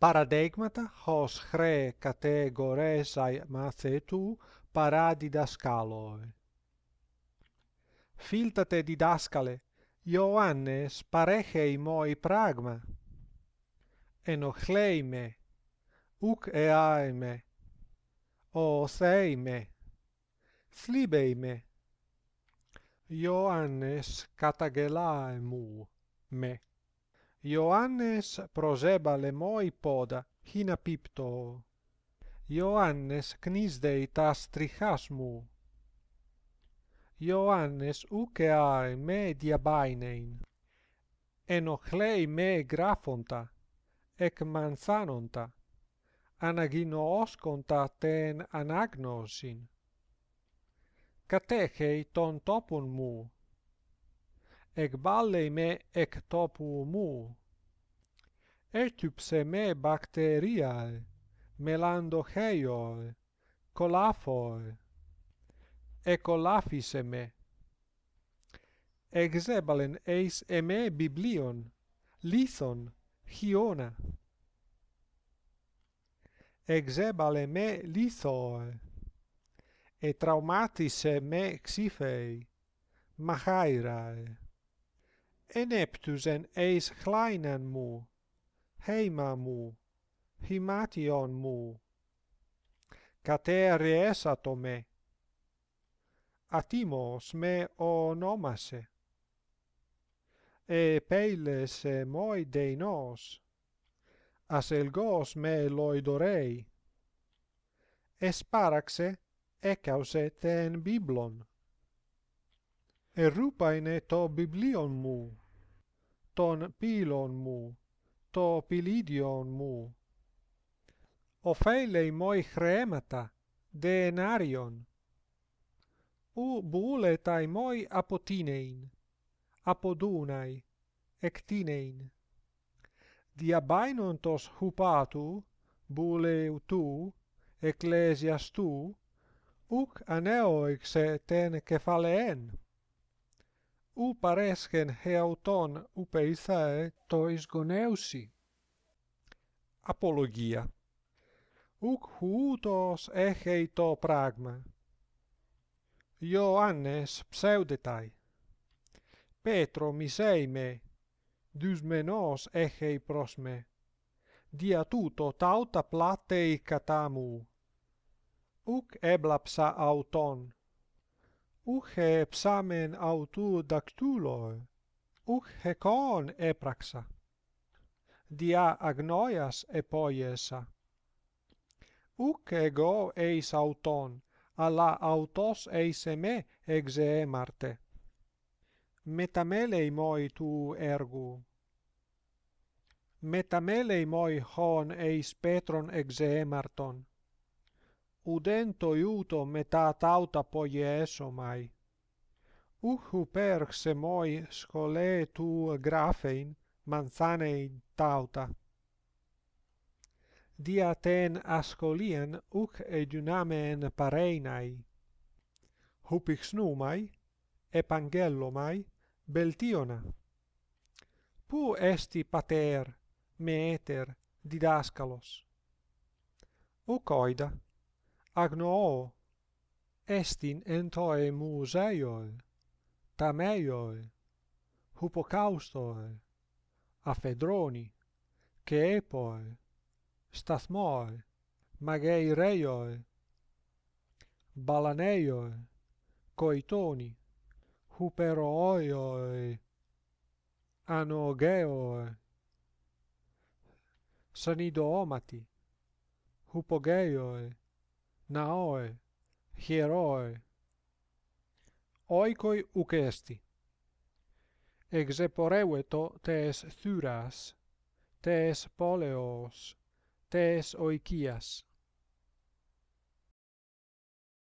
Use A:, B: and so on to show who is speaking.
A: Paradigmata hos hre categores ai ma ze tu paradida Filtate di dascale Ioanne spareche i moi pragma eno kheime uk e aime o sei me flibeime Ioannes catagela e mu me Ioannes prozēbalē moi poda hina pipto Ioannes knizdei tas strihas mou Ioannes uke ai media bainein enochlei me graphonta ek manzanonta anaginoos konta ten anagnosin katechei ton topol mou egballe me ectopou mou etypse me bacteria melando heior kolafoi e kollafiseme exebalen ais eme biblion lison giona exebale me lisol et traumatis me xifei machaira ineptus eis kleinen mu, heima mu, himation mu. Cate reesato me, atimos me onomase. E peiles moi deinos. nos, as elgos me loidorei. Esparaxe ecause ten biblon. E rupaine to biblion mu ton pilon mu to pilidion mu o feilei moi chremata de narion u bule tai moi apotinein apodunai ectinein dia bainon hupatu bule utu ecclesias tu uk aneo ex ten kefaleen Ou paresken he auton upeisae tois goneousi Apologia Uk houtos echei to pragma Ioannes pseudetai Petro miseime dusmenos echei prosme dia touto tauta plattai katamou Uk eblapsa auton uche psamen autu dactuloi, uche con epraxa. Dia agnoias e poiesa. Uche go eis auton, ala autos eis e me exeemarte. Metamelei moi tu ergu. Metamelei moi hon eis petron exeemarton udento iuto metà tauta poi esso mai. Uhu se moi scole tu grafein, manzane in tauta. Dia ten ascolien uc edunamen pareinai. Hupix numai, epangellomai, beltiona. Pu esti pater, meeter, didascalos. Uc oida agnoo estin entoe museioi, tameioi, hupocaustoi, afedroni, ceepoi, stathmoi, magei reioi, balaneioi, coitoni, huperooioi, anogeoi, sanidoomati, hupogeioi, naoe hieroe oikoi ukesti exeporeueto tes thyras tes poleos tes oikias